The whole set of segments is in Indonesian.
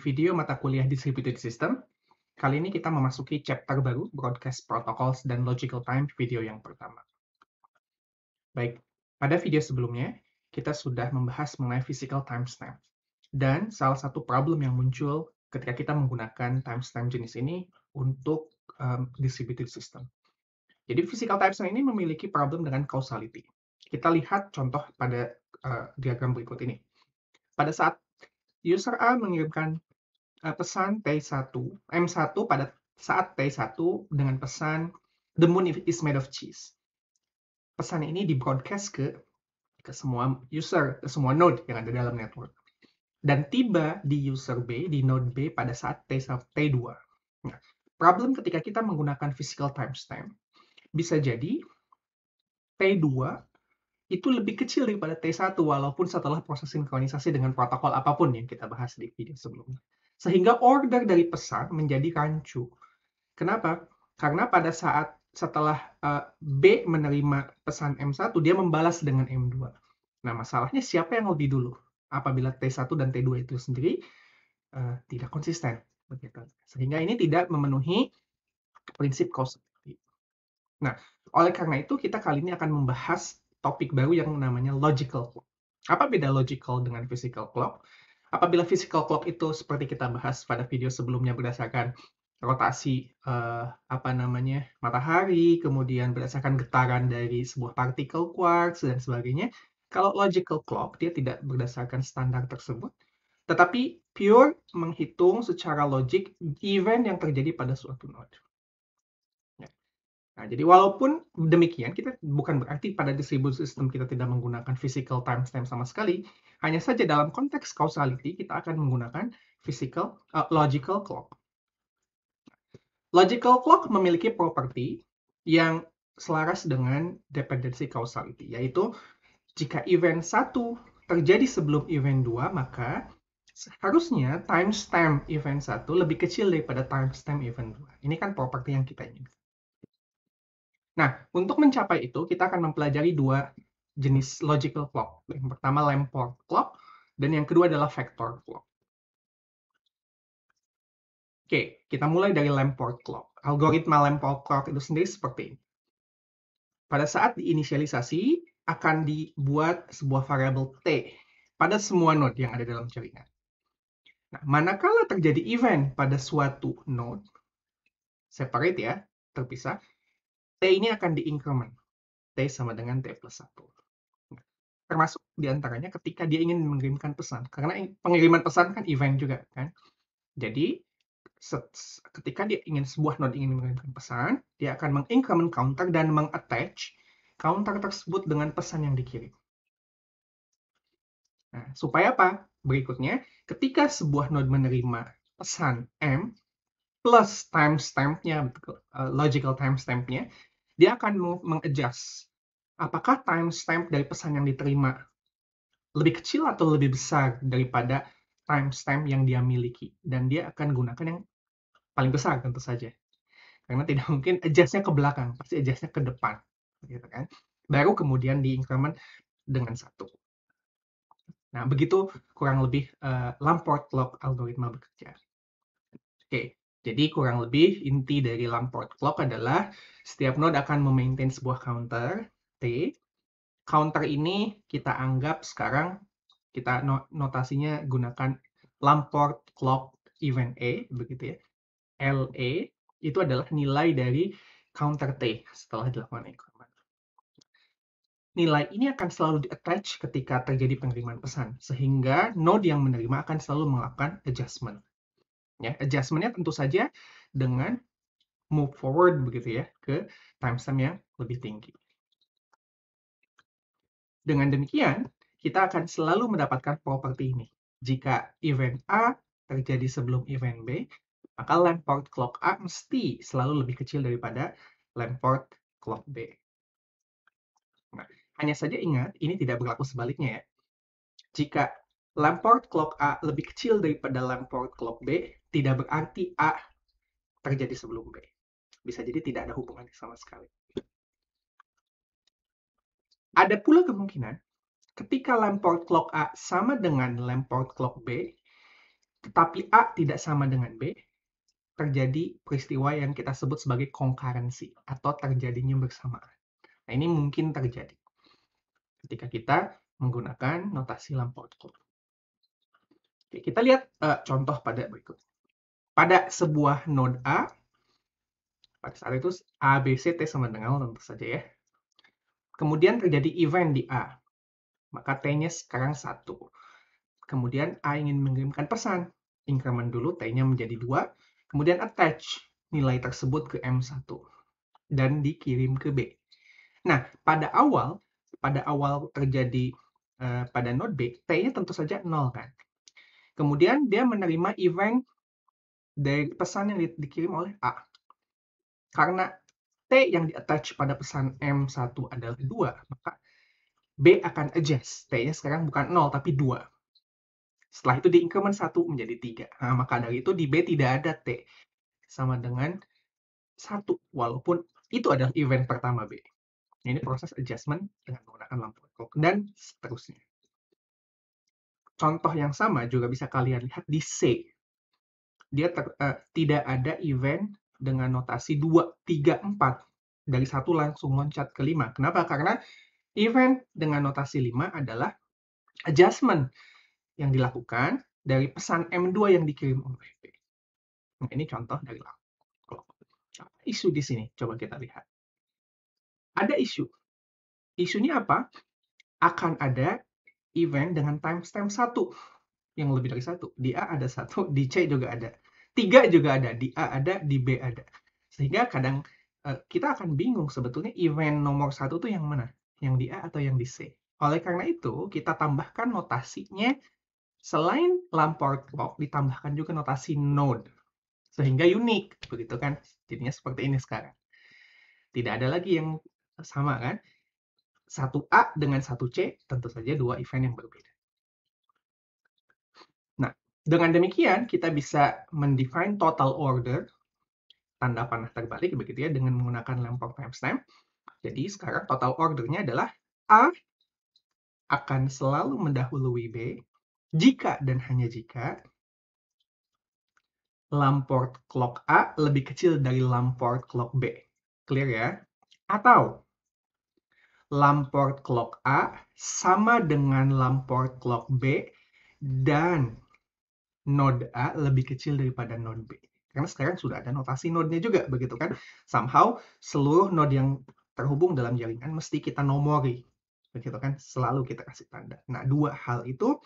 video mata kuliah Distributed System. Kali ini kita memasuki chapter baru, Broadcast Protocols dan Logical Time, video yang pertama. Baik, pada video sebelumnya, kita sudah membahas mengenai physical timestamp. Dan salah satu problem yang muncul ketika kita menggunakan timestamp jenis ini untuk um, distributed system. Jadi physical timestamp ini memiliki problem dengan causality. Kita lihat contoh pada uh, diagram berikut ini. Pada saat user A mengirimkan Eh, pesan T1, M1 pada saat T1 dengan pesan The Moon is Made of Cheese. Pesan ini di broadcast ke ke semua user, ke semua node yang ada dalam network. Dan tiba di user B, di node B pada saat T, T2. Nah, problem ketika kita menggunakan physical timestamp, bisa jadi T2 itu lebih kecil daripada T1 walaupun setelah proses sinkronisasi dengan protokol apapun yang kita bahas di video sebelumnya. Sehingga order dari pesan menjadi rancu. Kenapa? Karena pada saat setelah uh, B menerima pesan M1, dia membalas dengan M2. Nah, masalahnya siapa yang lebih dulu? Apabila T1 dan T2 itu sendiri uh, tidak konsisten. Begitu. Sehingga ini tidak memenuhi prinsip causality. Nah, oleh karena itu kita kali ini akan membahas topik baru yang namanya logical clock. Apa beda logical dengan physical clock? Apabila physical clock itu seperti kita bahas pada video sebelumnya berdasarkan rotasi eh, apa namanya matahari, kemudian berdasarkan getaran dari sebuah partikel quarks dan sebagainya, kalau logical clock dia tidak berdasarkan standar tersebut, tetapi pure menghitung secara logik event yang terjadi pada suatu node. Nah, jadi walaupun demikian, kita bukan berarti pada distribusi sistem kita tidak menggunakan physical timestamp sama sekali. Hanya saja dalam konteks causality kita akan menggunakan physical uh, logical clock. Logical clock memiliki properti yang selaras dengan dependency causality, yaitu jika event 1 terjadi sebelum event 2, maka harusnya timestamp event 1 lebih kecil daripada timestamp event 2. Ini kan properti yang kita inginkan. Nah, untuk mencapai itu, kita akan mempelajari dua jenis logical clock. Yang pertama Lamport clock, dan yang kedua adalah vector clock. Oke, kita mulai dari Lamport clock. Algoritma Lamport clock itu sendiri seperti ini. Pada saat diinisialisasi, akan dibuat sebuah variabel T pada semua node yang ada dalam jaringan. Nah, manakala terjadi event pada suatu node, separate ya, terpisah, T ini akan diinkremen. T sama dengan T plus 1. termasuk diantaranya ketika dia ingin mengirimkan pesan. Karena pengiriman pesan kan event juga kan. Jadi ketika dia ingin sebuah node ingin mengirimkan pesan, dia akan mengincrement counter dan mengattach counter tersebut dengan pesan yang dikirim. Nah, supaya apa? Berikutnya, ketika sebuah node menerima pesan M plus timestamp-nya, eh, logical timestamp-nya, dia akan mengadjust apakah timestamp dari pesan yang diterima lebih kecil atau lebih besar daripada timestamp yang dia miliki dan dia akan gunakan yang paling besar tentu saja karena tidak mungkin adjustnya ke belakang pasti adjustnya ke depan gitu kan baru kemudian di increment dengan satu nah begitu kurang lebih uh, Lamport log algoritma bekerja oke okay. Jadi kurang lebih inti dari Lamport clock adalah setiap node akan memaintain sebuah counter T. Counter ini kita anggap sekarang kita notasinya gunakan Lamport clock event A begitu ya. LA itu adalah nilai dari counter T setelah dilakukan increment. Nilai ini akan selalu di-attach ketika terjadi pengiriman pesan, sehingga node yang menerima akan selalu melakukan adjustment. Ya, adjustmentnya tentu saja dengan move forward begitu ya ke timestamp yang lebih tinggi. Dengan demikian, kita akan selalu mendapatkan properti ini. Jika event A terjadi sebelum event B, maka lamp clock A mesti selalu lebih kecil daripada lamp clock B. Nah, hanya saja ingat, ini tidak berlaku sebaliknya ya. Jika lamp clock A lebih kecil daripada lamp clock B, tidak berarti A terjadi sebelum B. Bisa jadi tidak ada hubungannya sama sekali. Ada pula kemungkinan ketika Lamport clock A sama dengan Lamport clock B, tetapi A tidak sama dengan B, terjadi peristiwa yang kita sebut sebagai konkurensi atau terjadinya bersamaan. Nah, ini mungkin terjadi ketika kita menggunakan notasi Lamport clock. Oke, kita lihat uh, contoh pada berikut pada sebuah node A, pada saat itu A, B, C, T sama dengan tentu saja ya. Kemudian terjadi event di A, maka T-nya sekarang satu. Kemudian A ingin mengirimkan pesan, increment dulu T-nya menjadi dua, kemudian attach nilai tersebut ke M1 dan dikirim ke B. Nah, pada awal, pada awal terjadi uh, pada node B, T-nya tentu saja 0 kan. Kemudian dia menerima event dari pesan yang dikirim oleh A. Karena T yang di-attach pada pesan M1 adalah 2, maka B akan adjust. T-nya sekarang bukan 0, tapi 2. Setelah itu di increment 1 menjadi 3. Nah, maka dari itu di B tidak ada T. Sama dengan 1, walaupun itu adalah event pertama B. Ini proses adjustment dengan menggunakan lampu clock dan seterusnya. Contoh yang sama juga bisa kalian lihat di C dia ter, uh, tidak ada event dengan notasi 2, 3, 4. Dari satu langsung loncat ke 5. Kenapa? Karena event dengan notasi 5 adalah adjustment yang dilakukan dari pesan M2 yang dikirim oleh P. Nah, ini contoh dari Isu di sini, coba kita lihat. Ada isu. Isunya apa? Akan ada event dengan timestamp 1 yang lebih dari satu. Di A ada satu, di C juga ada. Tiga juga ada, di A ada, di B ada. Sehingga kadang uh, kita akan bingung sebetulnya event nomor satu itu yang mana? Yang di A atau yang di C? Oleh karena itu, kita tambahkan notasinya selain lampor clock, ditambahkan juga notasi node. Sehingga unik, begitu kan? Jadinya seperti ini sekarang. Tidak ada lagi yang sama kan? Satu a dengan satu c tentu saja dua event yang berbeda. Dengan demikian, kita bisa mendefine total order, tanda panah terbalik begitu ya, dengan menggunakan lempeng timestamp. Jadi sekarang total ordernya adalah A akan selalu mendahului B jika dan hanya jika Lamport clock A lebih kecil dari Lamport clock B. Clear ya? Atau Lamport clock A sama dengan Lamport clock B dan node A lebih kecil daripada node B. Karena sekarang sudah ada notasi node-nya juga, begitu kan? Somehow, seluruh node yang terhubung dalam jaringan mesti kita nomori. Begitu kan? Selalu kita kasih tanda. Nah, dua hal itu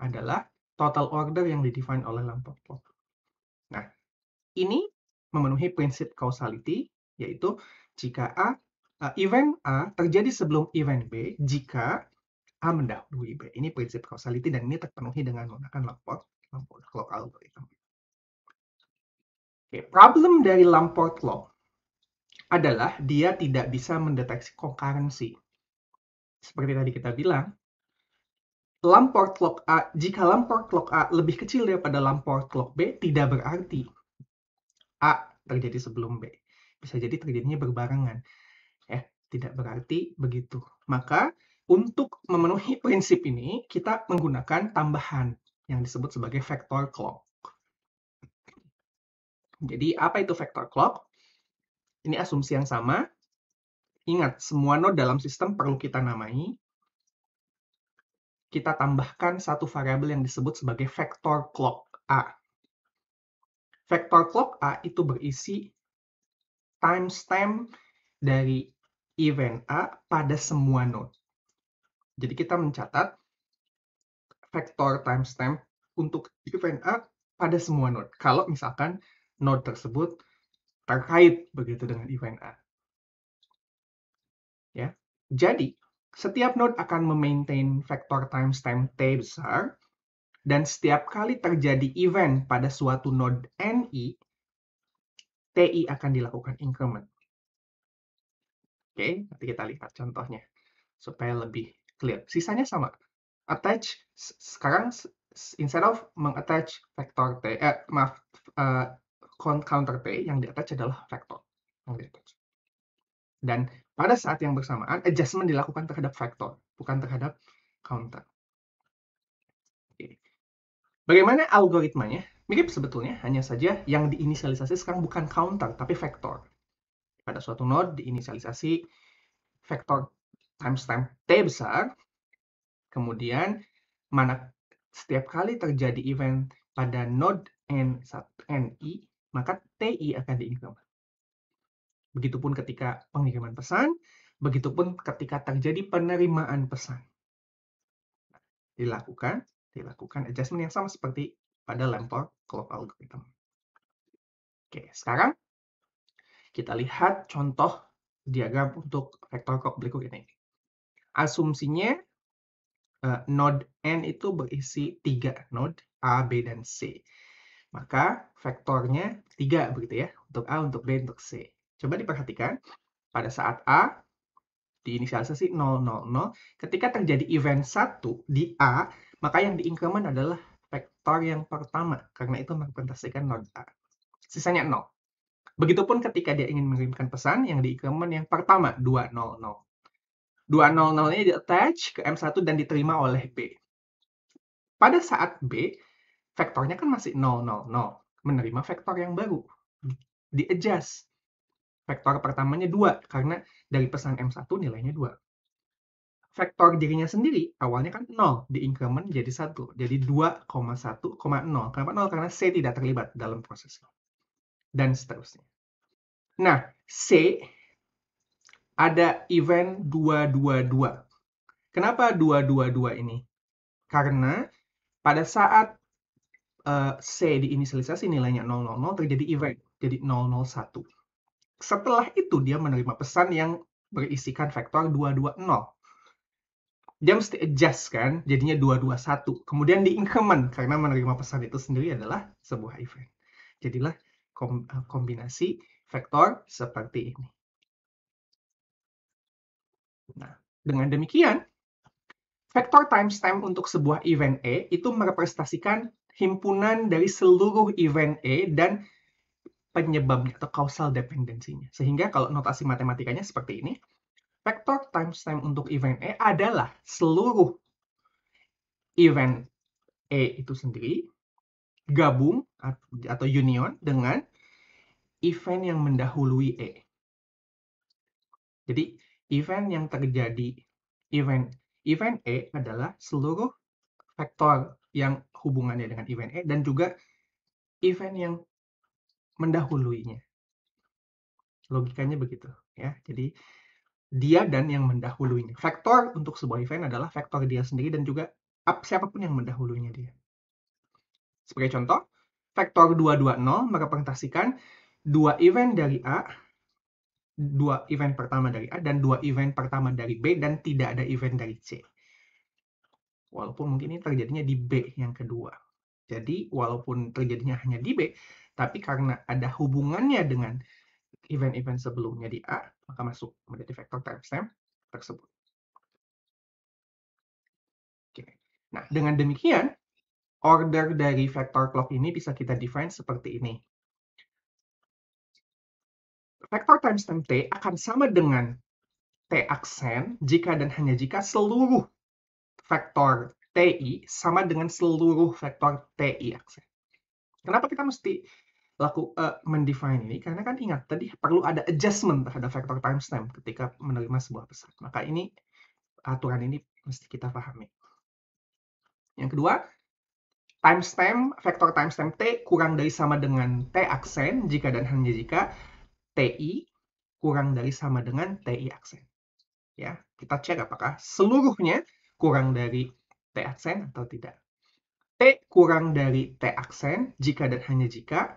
adalah total order yang didefine oleh Lamport Nah, ini memenuhi prinsip causality, yaitu jika A, eh, event A terjadi sebelum event B, jika A mendahului B. Ini prinsip causality dan ini terpenuhi dengan menggunakan Lamport Lamport-Clock algorithm. Okay, problem dari Lamport Clock adalah dia tidak bisa mendeteksi kokarensi. Seperti tadi kita bilang, Lamport Clock A, jika Lamport Clock A lebih kecil daripada Lamport Clock B, tidak berarti A terjadi sebelum B. Bisa jadi terjadinya berbarengan. Ya, tidak berarti begitu. Maka, untuk memenuhi prinsip ini, kita menggunakan tambahan yang disebut sebagai vector clock. Jadi apa itu vector clock? Ini asumsi yang sama. Ingat, semua node dalam sistem perlu kita namai. Kita tambahkan satu variabel yang disebut sebagai vector clock A. Vector clock A itu berisi timestamp dari event A pada semua node. Jadi kita mencatat vektor timestamp untuk event A pada semua node. Kalau misalkan node tersebut terkait begitu dengan event A. Ya. Jadi, setiap node akan memaintain vektor timestamp T besar dan setiap kali terjadi event pada suatu node NI, TI akan dilakukan increment. Oke, nanti kita lihat contohnya supaya lebih clear. Sisanya sama attach sekarang instead of mengattach vektor t eh maaf uh, counter t yang di attach adalah vektor yang attach Dan pada saat yang bersamaan adjustment dilakukan terhadap vektor bukan terhadap counter. Bagaimana algoritmanya? Mirip sebetulnya, hanya saja yang diinisialisasi sekarang bukan counter, tapi vektor. Pada suatu node diinisialisasi vektor timestamp t besar, Kemudian, mana setiap kali terjadi event pada node N, NI, maka TI akan diincrement. Begitupun ketika pengiriman pesan, begitupun ketika terjadi penerimaan pesan. Dilakukan, dilakukan adjustment yang sama seperti pada lempar clock algorithm. Oke, sekarang kita lihat contoh diagram untuk vektor clock berikut ini. Asumsinya uh, node n itu berisi tiga node a, b dan c. Maka vektornya tiga begitu ya untuk a, untuk b, untuk c. Coba diperhatikan pada saat a diinisialisasi 000 ketika terjadi event 1 di a maka yang diinkremen adalah vektor yang pertama karena itu merepresentasikan node a. Sisanya 0. Begitupun ketika dia ingin mengirimkan pesan yang diinkremen yang pertama 200 200 0 nya di attach ke M1 dan diterima oleh B. Pada saat B, vektornya kan masih 0 0 0, menerima vektor yang baru. Di adjust. Vektor pertamanya 2 karena dari pesan M1 nilainya 2. Vektor dirinya sendiri awalnya kan 0, di increment jadi 1, jadi 2,1,0. Kenapa 0? Karena C tidak terlibat dalam prosesnya. Dan seterusnya. Nah, C ada event 222. Kenapa 222 ini? Karena pada saat uh, C diinisialisasi nilainya 000 terjadi event, jadi 001. Setelah itu dia menerima pesan yang berisikan vektor 220. Dia mesti adjust kan, jadinya 221. Kemudian di increment karena menerima pesan itu sendiri adalah sebuah event. Jadilah eh, kombinasi vektor seperti ini. Nah, dengan demikian, vektor timestamp untuk sebuah event E itu merepresentasikan himpunan dari seluruh event E dan penyebabnya atau causal dependensinya. Sehingga kalau notasi matematikanya seperti ini, vektor timestamp untuk event E adalah seluruh event E itu sendiri gabung atau union dengan event yang mendahului E. Jadi event yang terjadi. Event event E adalah seluruh vektor yang hubungannya dengan event E dan juga event yang mendahuluinya. Logikanya begitu ya. Jadi dia dan yang mendahuluinya. Vektor untuk sebuah event adalah vektor dia sendiri dan juga siapapun yang mendahulunya dia. Sebagai contoh, vektor 220 merepresentasikan dua event dari A dua event pertama dari A dan dua event pertama dari B dan tidak ada event dari C. Walaupun mungkin ini terjadinya di B yang kedua. Jadi walaupun terjadinya hanya di B, tapi karena ada hubungannya dengan event-event sebelumnya di A, maka masuk menjadi vektor timestamp tersebut. Oke. Nah, dengan demikian, order dari vektor clock ini bisa kita define seperti ini vektor timestamp t akan sama dengan t aksen jika dan hanya jika seluruh vektor ti sama dengan seluruh vektor ti aksen. Kenapa kita mesti laku uh, mendefine ini? Karena kan ingat tadi perlu ada adjustment terhadap vektor timestamp ketika menerima sebuah pesan. Maka ini aturan ini mesti kita pahami. Yang kedua, timestamp vektor timestamp t kurang dari sama dengan t aksen jika dan hanya jika TI kurang dari sama dengan TI aksen. Ya, kita cek apakah seluruhnya kurang dari T aksen atau tidak. T kurang dari T aksen jika dan hanya jika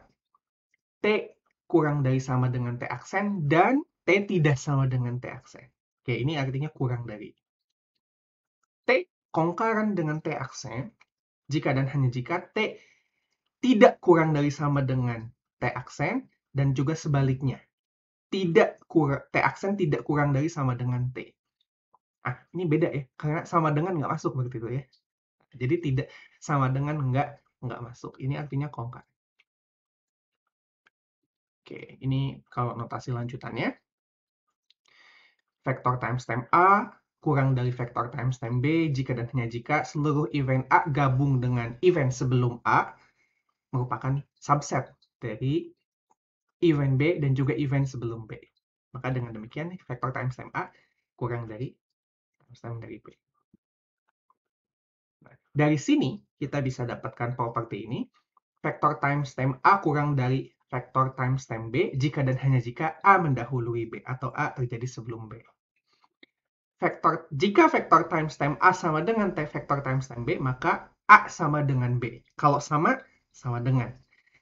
T kurang dari sama dengan T aksen dan T tidak sama dengan T aksen. Oke, ini artinya kurang dari. T kongkaran dengan T aksen jika dan hanya jika T tidak kurang dari sama dengan T aksen dan juga sebaliknya tidak kurang T aksen tidak kurang dari sama dengan T. Ah, ini beda ya, karena sama dengan nggak masuk begitu itu ya. Jadi tidak sama dengan nggak nggak masuk. Ini artinya kongkat. Oke, ini kalau notasi lanjutannya. Vektor timestamp A kurang dari vektor timestamp B jika dan hanya jika seluruh event A gabung dengan event sebelum A merupakan subset dari event B dan juga event sebelum B. Maka dengan demikian vektor timestamp A kurang dari timestamp dari B. Nah, dari sini kita bisa dapatkan properti ini, vektor timestamp A kurang dari vektor timestamp B jika dan hanya jika A mendahului B atau A terjadi sebelum B. Vektor, jika vektor timestamp A sama dengan T vektor timestamp B, maka A sama dengan B. Kalau sama, sama dengan.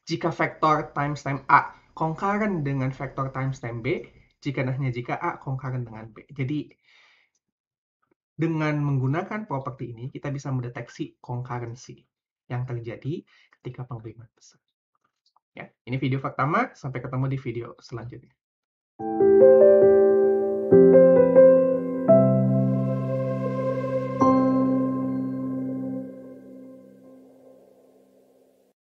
Jika vektor timestamp A kongkaren dengan vektor timestamp B jika nahnya jika A kongkaren dengan B. Jadi dengan menggunakan properti ini kita bisa mendeteksi kongkarensi yang terjadi ketika pengiriman besar Ya, ini video pertama, sampai ketemu di video selanjutnya.